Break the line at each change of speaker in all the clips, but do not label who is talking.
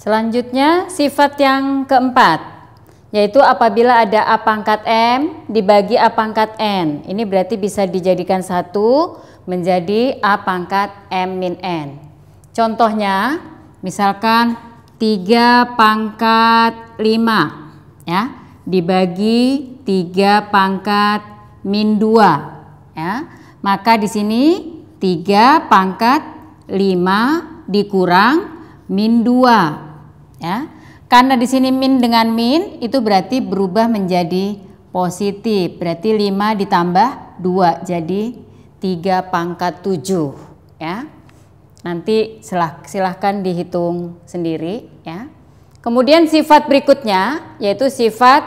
Selanjutnya sifat yang keempat yaitu apabila ada A pangkat M dibagi A pangkat N. Ini berarti bisa dijadikan satu menjadi A pangkat M min N. Contohnya misalkan 3 pangkat 5 ya dibagi 3 pangkat min 2 ya. Maka di sini 3 pangkat 5 dikurang min 2 ya. Karena di sini min dengan min itu berarti berubah menjadi positif. Berarti 5 ditambah 2 jadi 3 pangkat 7 ya. Nanti silahkan dihitung sendiri ya. Kemudian sifat berikutnya yaitu sifat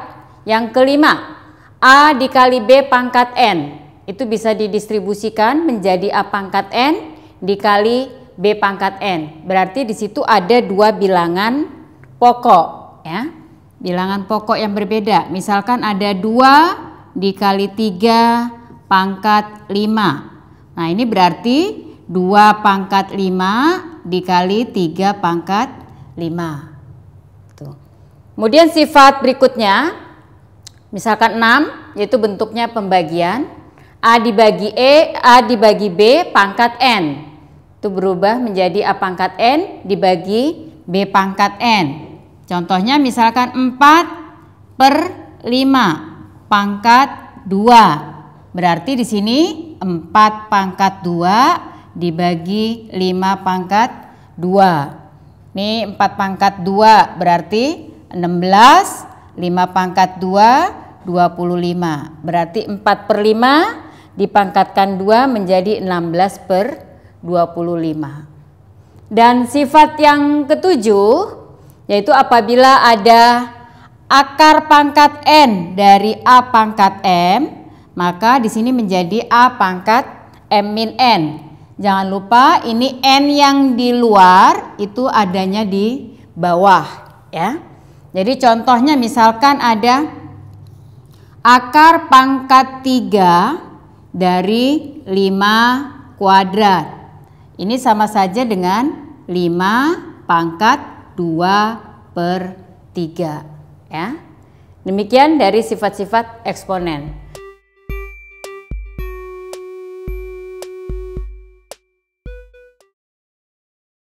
yang kelima A dikali B pangkat N itu bisa didistribusikan menjadi A pangkat N dikali B pangkat N. Berarti di situ ada dua bilangan pokok ya. Bilangan pokok yang berbeda. Misalkan ada dua dikali tiga pangkat 5. Nah, ini berarti dua pangkat 5 dikali tiga pangkat 5. Tuh. Kemudian sifat berikutnya misalkan 6 yaitu bentuknya pembagian A dibagi E, A dibagi B pangkat N. Itu berubah menjadi A pangkat N dibagi B pangkat N. Contohnya misalkan 4 per 5 pangkat 2. Berarti di sini 4 pangkat 2 dibagi 5 pangkat 2. Ini 4 pangkat 2 berarti 16, 5 pangkat 2, 25. Berarti 4 per 5 dipangkatkan 2 menjadi 16 per 25. Dan sifat yang ketujuh yaitu apabila ada akar pangkat n dari a pangkat m, maka di sini menjadi a pangkat m min n. Jangan lupa ini n yang di luar itu adanya di bawah ya. Jadi contohnya misalkan ada akar pangkat 3 dari 5 kuadrat. Ini sama saja dengan 5 pangkat 2 per 3 ya. Demikian dari sifat-sifat eksponen.